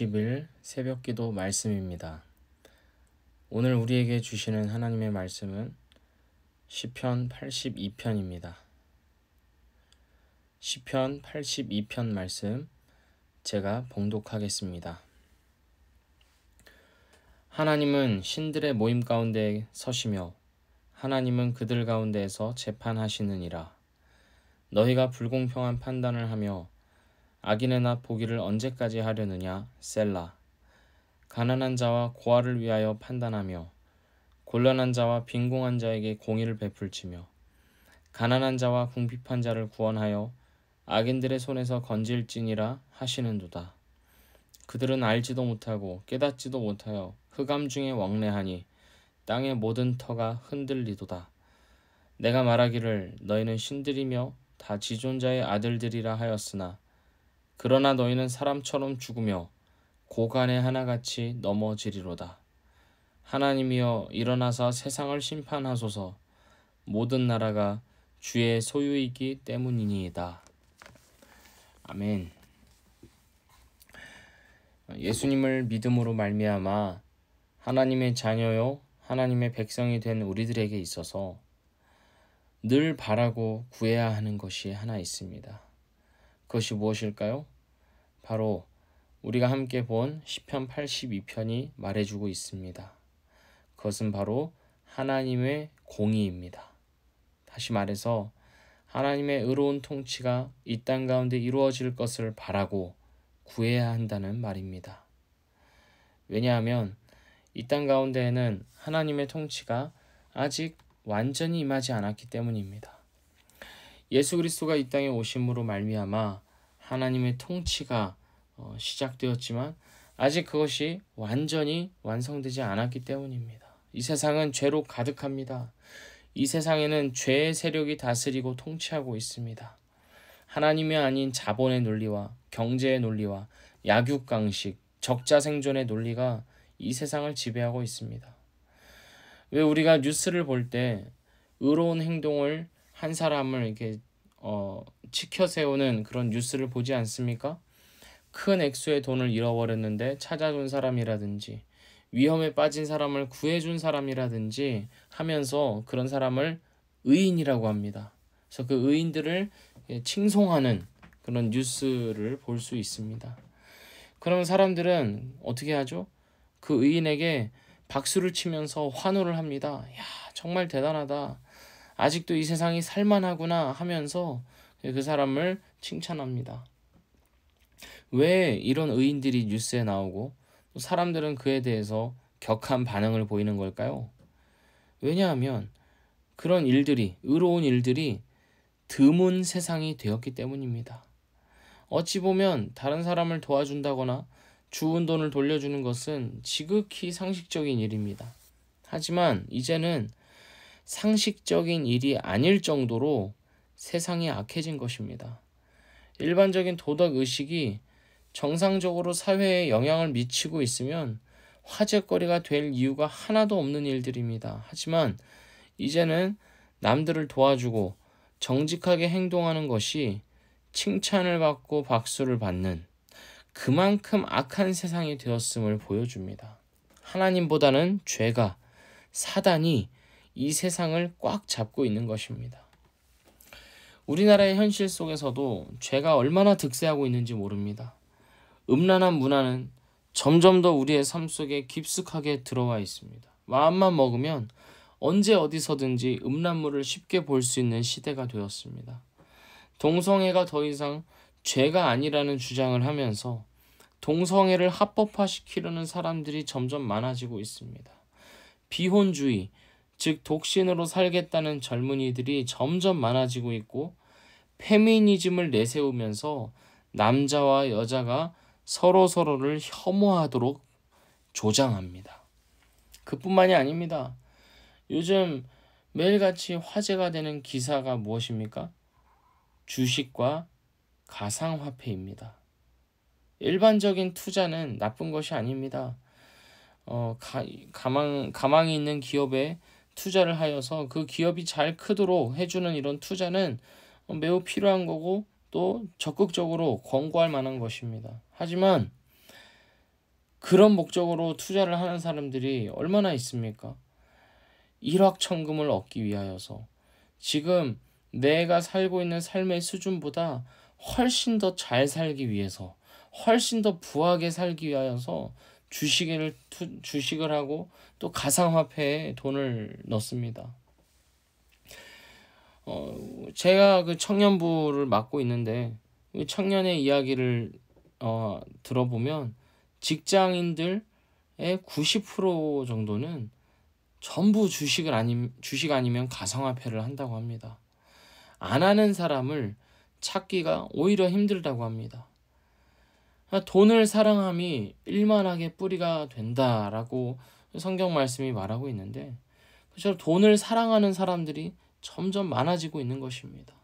50일 새벽 기도 말씀입니다. 오늘 우리에게 주시는 하나님의 말씀은 시편 82편입니다. 시편 82편 말씀 제가 봉독하겠습니다. 하나님은 신들의 모임 가운데 서시며 하나님은 그들 가운데에서 재판하시느니라. 너희가 불공평한 판단을 하며 악인의나 보기를 언제까지 하려느냐 셀라 가난한 자와 고아를 위하여 판단하며 곤란한 자와 빈궁한 자에게 공의를 베풀치며 가난한 자와 궁핍한 자를 구원하여 악인들의 손에서 건질지니라 하시는도다. 그들은 알지도 못하고 깨닫지도 못하여 흑암 중에 왕래하니 땅의 모든 터가 흔들리도다. 내가 말하기를 너희는 신들이며 다 지존자의 아들들이라 하였으나 그러나 너희는 사람처럼 죽으며 고간에 하나같이 넘어지리로다. 하나님이여 일어나서 세상을 심판하소서 모든 나라가 주의 소유이기 때문이니이다. 아멘. 예수님을 믿음으로 말미암아 하나님의 자녀요 하나님의 백성이 된 우리들에게 있어서 늘 바라고 구해야 하는 것이 하나 있습니다. 그것이 무엇일까요? 바로 우리가 함께 본 시편 82편이 말해주고 있습니다. 그것은 바로 하나님의 공의입니다. 다시 말해서 하나님의 의로운 통치가 이 땅 가운데 이루어질 것을 바라고 구해야 한다는 말입니다. 왜냐하면 이 땅 가운데에는 하나님의 통치가 아직 완전히 임하지 않았기 때문입니다. 예수 그리스도가 이 땅에 오심으로 말미암아 하나님의 통치가 어, 시작되었지만 아직 그것이 완전히 완성되지 않았기 때문입니다. 이 세상은 죄로 가득합니다. 이 세상에는 죄의 세력이 다스리고 통치하고 있습니다. 하나님이 아닌 자본의 논리와 경제의 논리와 약육강식, 적자 생존의 논리가 이 세상을 지배하고 있습니다. 왜 우리가 뉴스를 볼 때 의로운 행동을 한 사람을 이렇게 어, 치켜 세우는 그런 뉴스를 보지 않습니까? 큰 액수의 돈을 잃어버렸는데 찾아준 사람이라든지 위험에 빠진 사람을 구해준 사람이라든지 하면서 그런 사람을 의인이라고 합니다. 그래서 그 의인들을 예, 칭송하는 그런 뉴스를 볼 수 있습니다. 그러면 사람들은 어떻게 하죠? 그 의인에게 박수를 치면서 환호를 합니다. 야, 정말 대단하다. 아직도 이 세상이 살만하구나 하면서 그 사람을 칭찬합니다. 왜 이런 의인들이 뉴스에 나오고 사람들은 그에 대해서 격한 반응을 보이는 걸까요? 왜냐하면 그런 일들이, 의로운 일들이 드문 세상이 되었기 때문입니다. 어찌 보면 다른 사람을 도와준다거나 주운 돈을 돌려주는 것은 지극히 상식적인 일입니다. 하지만 이제는 상식적인 일이 아닐 정도로 세상이 악해진 것입니다. 일반적인 도덕 의식이 정상적으로 사회에 영향을 미치고 있으면 화제거리가 될 이유가 하나도 없는 일들입니다. 하지만 이제는 남들을 도와주고 정직하게 행동하는 것이 칭찬을 받고 박수를 받는 그만큼 악한 세상이 되었음을 보여줍니다. 하나님보다는 죄가 사단이 이 세상을 꽉 잡고 있는 것입니다. 우리나라의 현실 속에서도 죄가 얼마나 득세하고 있는지 모릅니다. 음란한 문화는 점점 더 우리의 삶 속에 깊숙하게 들어와 있습니다. 마음만 먹으면 언제 어디서든지 음란물을 쉽게 볼 수 있는 시대가 되었습니다. 동성애가 더 이상 죄가 아니라는 주장을 하면서 동성애를 합법화시키려는 사람들이 점점 많아지고 있습니다. 비혼주의, 즉 독신으로 살겠다는 젊은이들이 점점 많아지고 있고 페미니즘을 내세우면서 남자와 여자가 서로 서로를 혐오하도록 조장합니다. 그뿐만이 아닙니다. 요즘 매일같이 화제가 되는 기사가 무엇입니까? 주식과 가상화폐입니다. 일반적인 투자는 나쁜 것이 아닙니다. 어, 가, 가망, 가망이 있는 기업에 투자를 하여서 그 기업이 잘 크도록 해주는 이런 투자는 어, 매우 필요한 거고 또 적극적으로 권고할 만한 것입니다. 하지만 그런 목적으로 투자를 하는 사람들이 얼마나 있습니까? 일확천금을 얻기 위하여서 지금 내가 살고 있는 삶의 수준보다 훨씬 더 잘 살기 위해서 훨씬 더 부하게 살기 위하여서 주식을 투, 주식을 하고 또 가상화폐에 돈을 넣습니다. 어, 제가 그 청년부를 맡고 있는데 청년의 이야기를 어, 들어보면 직장인들의 90% 정도는 전부 주식을 아니 주식 아니면 가상화폐를 한다고 합니다. 안 하는 사람을 찾기가 오히려 힘들다고 합니다. 아, 돈을 사랑함이 일만하게 뿌리가 된다라고 성경 말씀이 말하고 있는데 그처럼 돈을 사랑하는 사람들이 점점 많아지고 있는 것입니다.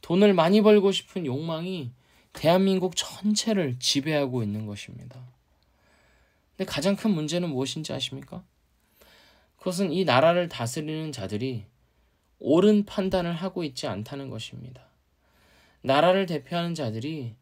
돈을 많이 벌고 싶은 욕망이 대한민국 전체를 지배하고 있는 것입니다. 근데 가장 큰 문제는 무엇인지 아십니까? 그것은 이 나라를 다스리는 자들이 옳은 판단을 하고 있지 않다는 것입니다. 나라를 대표하는 자들이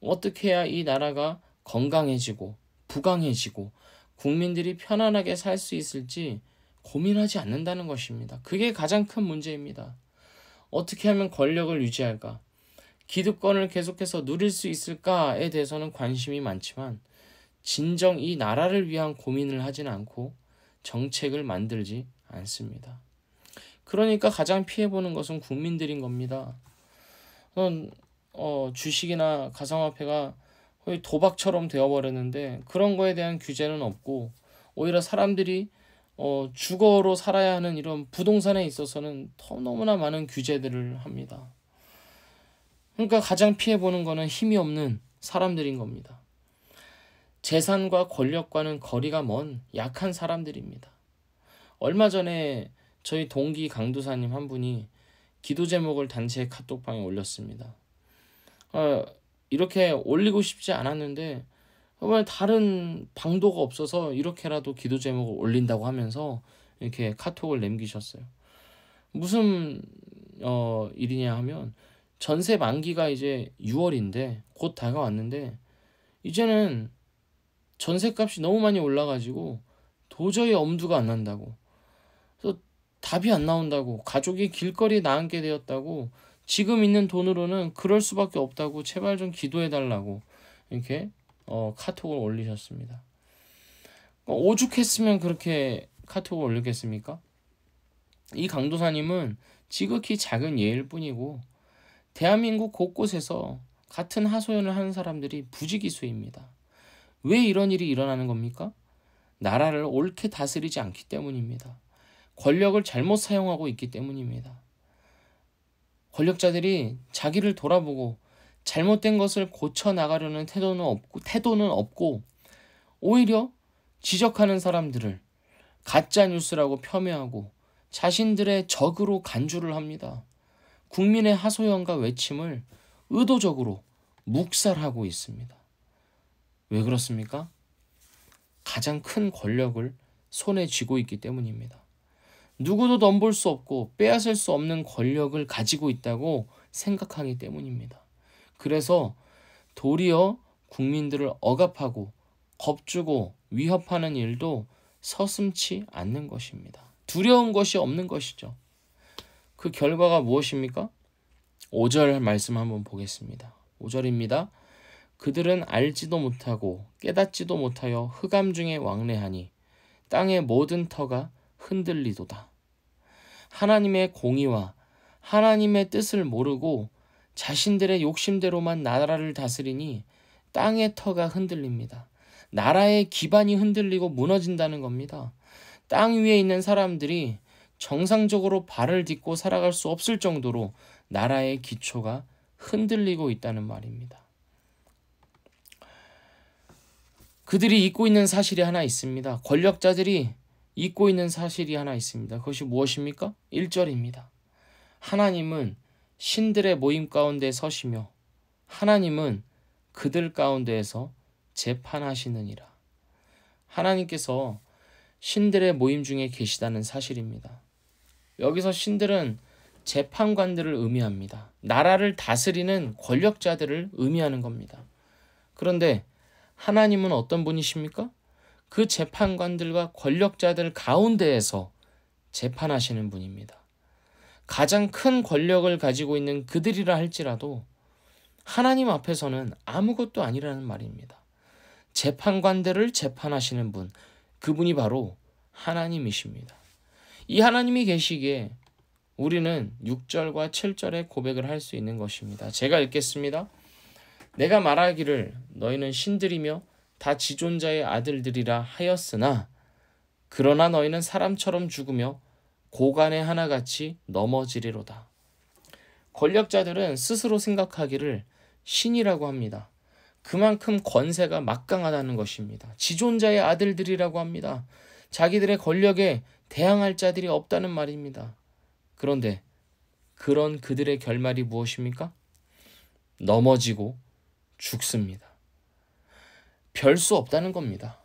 어떻게 해야 이 나라가 건강해지고 부강해지고 국민들이 편안하게 살 수 있을지 고민하지 않는다는 것입니다. 그게 가장 큰 문제입니다. 어떻게 하면 권력을 유지할까? 기득권을 계속해서 누릴 수 있을까에 대해서는 관심이 많지만 진정 이 나라를 위한 고민을 하진 않고 정책을 만들지 않습니다. 그러니까 가장 피해보는 것은 국민들인 겁니다. 어, 주식이나 가상화폐가 거의 도박처럼 되어버렸는데 그런 거에 대한 규제는 없고 오히려 사람들이 어, 주거로 살아야 하는 이런 부동산에 있어서는 너무나 많은 규제들을 합니다. 그러니까 가장 피해보는 거는 힘이 없는 사람들인 겁니다. 재산과 권력과는 거리가 먼 약한 사람들입니다. 얼마 전에 저희 동기 강도사님 한 분이 기도 제목을 단체 카톡방에 올렸습니다. 어, 이렇게 올리고 싶지 않았는데 정말 다른 방도가 없어서 이렇게라도 기도 제목을 올린다고 하면서 이렇게 카톡을 남기셨어요. 무슨 어 일이냐 하면 전세 만기가 이제 6월인데 곧 다가왔는데 이제는 전세값이 너무 많이 올라가지고 도저히 엄두가 안 난다고. 그래서 답이 안 나온다고. 가족이 길거리에 나앉게 되었다고. 지금 있는 돈으로는 그럴 수밖에 없다고. 제발 좀 기도해 달라고. 이렇게 어, 카톡을 올리셨습니다. 어, 오죽했으면 그렇게 카톡을 올리겠습니까? 이 강도사님은 지극히 작은 예일 뿐이고 대한민국 곳곳에서 같은 하소연을 하는 사람들이 부지기수입니다. 왜 이런 일이 일어나는 겁니까? 나라를 옳게 다스리지 않기 때문입니다. 권력을 잘못 사용하고 있기 때문입니다. 권력자들이 자기를 돌아보고 잘못된 것을 고쳐 나가려는 태도는 없고 태도는 없고 오히려 지적하는 사람들을 가짜 뉴스라고 폄훼하고 자신들의 적으로 간주를 합니다. 국민의 하소연과 외침을 의도적으로 묵살하고 있습니다. 왜 그렇습니까? 가장 큰 권력을 손에 쥐고 있기 때문입니다. 누구도 넘볼 수 없고 빼앗을 수 없는 권력을 가지고 있다고 생각하기 때문입니다. 그래서 도리어 국민들을 억압하고 겁주고 위협하는 일도 서슴치 않는 것입니다. 두려운 것이 없는 것이죠. 그 결과가 무엇입니까? 5절 말씀 한번 보겠습니다. 5절입니다. 그들은 알지도 못하고 깨닫지도 못하여 흑암 중에 왕래하니 땅의 모든 터가 흔들리도다. 하나님의 공의와 하나님의 뜻을 모르고 자신들의 욕심대로만 나라를 다스리니 땅의 터가 흔들립니다. 나라의 기반이 흔들리고 무너진다는 겁니다. 땅 위에 있는 사람들이 정상적으로 발을 딛고 살아갈 수 없을 정도로 나라의 기초가 흔들리고 있다는 말입니다. 그들이 잊고 있는 사실이 하나 있습니다. 권력자들이 잊고 있는 사실이 하나 있습니다. 그것이 무엇입니까? 1절입니다. 하나님은 신들의 모임 가운데 서시며 하나님은 그들 가운데에서 재판하시느니라. 하나님께서 신들의 모임 중에 계시다는 사실입니다. 여기서 신들은 재판관들을 의미합니다. 나라를 다스리는 권력자들을 의미하는 겁니다. 그런데 하나님은 어떤 분이십니까? 그 재판관들과 권력자들 가운데에서 재판하시는 분입니다. 가장 큰 권력을 가지고 있는 그들이라 할지라도 하나님 앞에서는 아무것도 아니라는 말입니다. 재판관들을 재판하시는 분, 그분이 바로 하나님이십니다. 이 하나님이 계시기에 우리는 6절과 7절의 고백을 할 수 있는 것입니다. 제가 읽겠습니다. 내가 말하기를 너희는 신들이며 다 지존자의 아들들이라 하였으나 그러나 너희는 사람처럼 죽으며 고간에 하나같이 넘어지리로다. 권력자들은 스스로 생각하기를 신이라고 합니다. 그만큼 권세가 막강하다는 것입니다. 지존자의 아들들이라고 합니다. 자기들의 권력에 대항할 자들이 없다는 말입니다. 그런데 그런 그들의 결말이 무엇입니까? 넘어지고 죽습니다. 별 수 없다는 겁니다.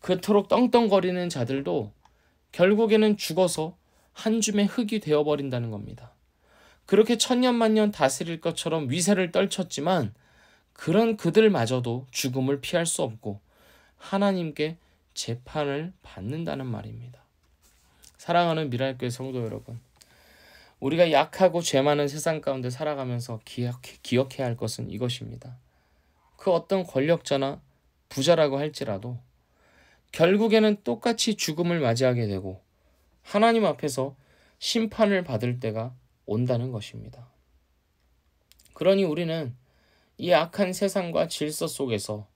그토록 떵떵거리는 자들도 결국에는 죽어서 한 줌의 흙이 되어버린다는 겁니다. 그렇게 천년만년 다스릴 것처럼 위세를 떨쳤지만 그런 그들마저도 죽음을 피할 수 없고 하나님께 재판을 받는다는 말입니다. 사랑하는 미랄교회 성도 여러분, 우리가 약하고 죄 많은 세상 가운데 살아가면서 기억, 해야할 것은 이것입니다. 그 어떤 권력자나 부자라고 할지라도 결국에는 똑같이 죽음을 맞이하게 되고 하나님 앞에서 심판을 받을 때가 온다는 것입니다. 그러니 우리는 이 악한 세상과 질서 속에서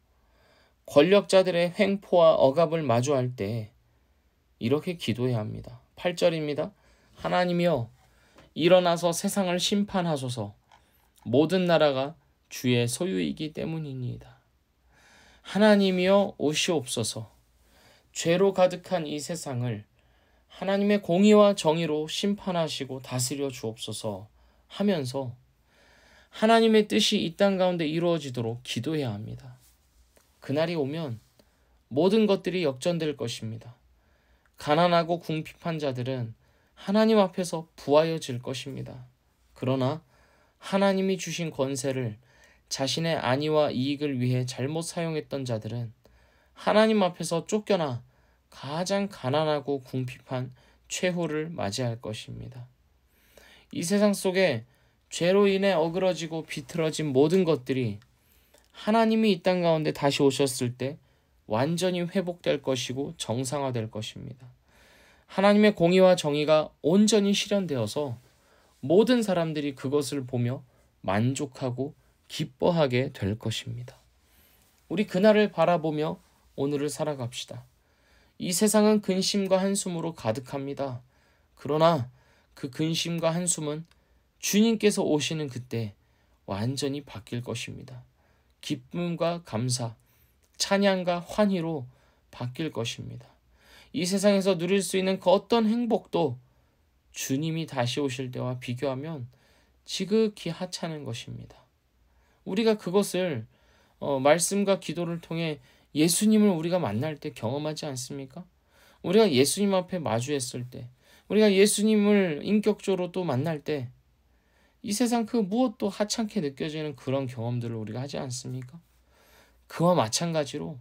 권력자들의 횡포와 억압을 마주할 때 이렇게 기도해야 합니다. 8절입니다. 하나님이여 일어나서 세상을 심판하소서 모든 나라가 주의 소유이기 때문입니다 하나님이여 오시옵소서 죄로 가득한 이 세상을 하나님의 공의와 정의로 심판하시고 다스려 주옵소서 하면서 하나님의 뜻이 이 땅 가운데 이루어지도록 기도해야 합니다. 그날이 오면 모든 것들이 역전될 것입니다. 가난하고 궁핍한 자들은 하나님 앞에서 부하여질 것입니다. 그러나 하나님이 주신 권세를 자신의 안위와 이익을 위해 잘못 사용했던 자들은 하나님 앞에서 쫓겨나 가장 가난하고 궁핍한 최후를 맞이할 것입니다. 이 세상 속에 죄로 인해 어그러지고 비틀어진 모든 것들이 하나님이 이 땅 가운데 다시 오셨을 때 완전히 회복될 것이고 정상화될 것입니다. 하나님의 공의와 정의가 온전히 실현되어서 모든 사람들이 그것을 보며 만족하고 기뻐하게 될 것입니다. 우리 그날을 바라보며 오늘을 살아갑시다. 이 세상은 근심과 한숨으로 가득합니다. 그러나 그 근심과 한숨은 주님께서 오시는 그때 완전히 바뀔 것입니다. 기쁨과 감사, 찬양과 환희로 바뀔 것입니다. 이 세상에서 누릴 수 있는 그 어떤 행복도 주님이 다시 오실 때와 비교하면 지극히 하찮은 것입니다. 우리가 그것을 어, 말씀과 기도를 통해 예수님을 우리가 만날 때 경험하지 않습니까? 우리가 예수님 앞에 마주했을 때, 우리가 예수님을 인격적으로 또 만날 때, 이 세상 그 무엇도 하찮게 느껴지는 그런 경험들을 우리가 하지 않습니까? 그와 마찬가지로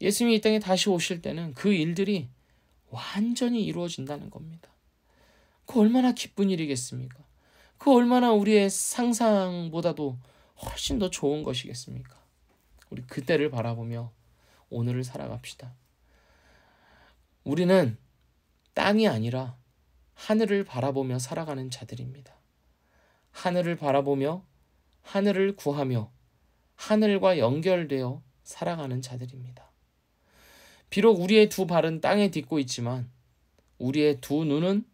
예수님이 이 땅에 다시 오실 때는 그 일들이 완전히 이루어진다는 겁니다. 그 얼마나 기쁜 일이겠습니까? 그 얼마나 우리의 상상보다도 훨씬 더 좋은 것이겠습니까? 우리 그때를 바라보며 오늘을 살아갑시다. 우리는 땅이 아니라 하늘을 바라보며 살아가는 자들입니다. 하늘을 바라보며 하늘을 구하며 하늘과 연결되어 살아가는 자들입니다. 비록 우리의 두 발은 땅에 딛고 있지만 우리의 두 눈은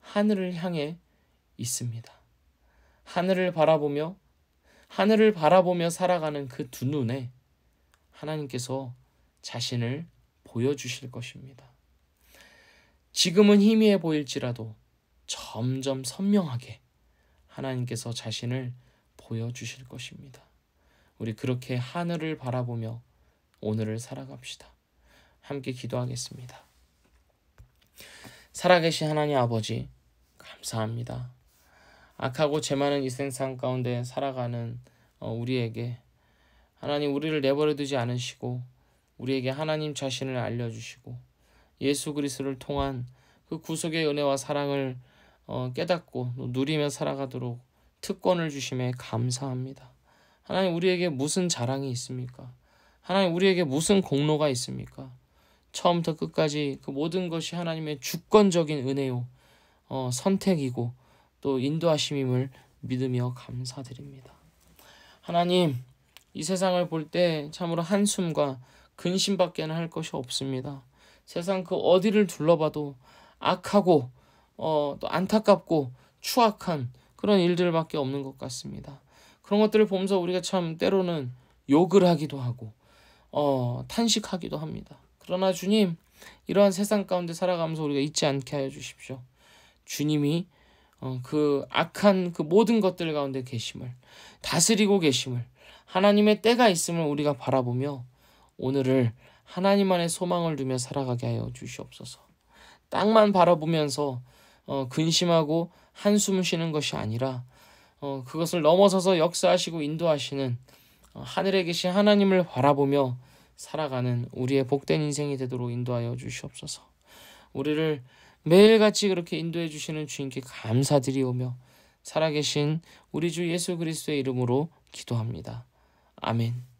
하늘을 향해 있습니다. 하늘을 바라보며 하늘을 바라보며 살아가는 그 두 눈에 하나님께서 자신을 보여주실 것입니다. 지금은 희미해 보일지라도 점점 선명하게 하나님께서 자신을 보여주실 것입니다. 우리 그렇게 하늘을 바라보며 오늘을 살아갑시다. 함께 기도하겠습니다. 살아계신 하나님 아버지, 감사합니다. 악하고 죄 많은 이 세상 가운데 살아가는 어, 우리에게 하나님 우리를 내버려 두지 않으시고 우리에게 하나님 자신을 알려주시고 예수 그리스도를 통한 그 구속의 은혜와 사랑을 어, 깨닫고 누리며 살아가도록 특권을 주심에 감사합니다. 하나님 우리에게 무슨 자랑이 있습니까? 하나님 우리에게 무슨 공로가 있습니까? 처음부터 끝까지 그 모든 것이 하나님의 주권적인 은혜요, 어, 선택이고 또 인도하심임을 믿으며 감사드립니다. 하나님, 이 세상을 볼 때 참으로 한숨과 근심밖에는 할 것이 없습니다. 세상 그 어디를 둘러봐도 악하고 어, 또 안타깝고 추악한 그런 일들밖에 없는 것 같습니다. 그런 것들을 보면서 우리가 참 때로는 욕을 하기도 하고 어, 탄식하기도 합니다. 그러나 주님 이러한 세상 가운데 살아가면서 우리가 잊지 않게 하여 주십시오. 주님이 어, 그 악한 그 모든 것들 가운데 계심을 다스리고 계심을 하나님의 때가 있음을 우리가 바라보며 오늘을 하나님만의 소망을 두며 살아가게 하여 주시옵소서. 땅만 바라보면서 어, 근심하고 한숨 쉬는 것이 아니라 어, 그것을 넘어서서 역사하시고 인도하시는 어, 하늘에 계신 하나님을 바라보며 살아가는 우리의 복된 인생이 되도록 인도하여 주시옵소서. 우리를 매일같이 그렇게 인도해 주시는 주님께 감사드리오며 살아계신 우리 주 예수 그리스도의 이름으로 기도합니다. 아멘.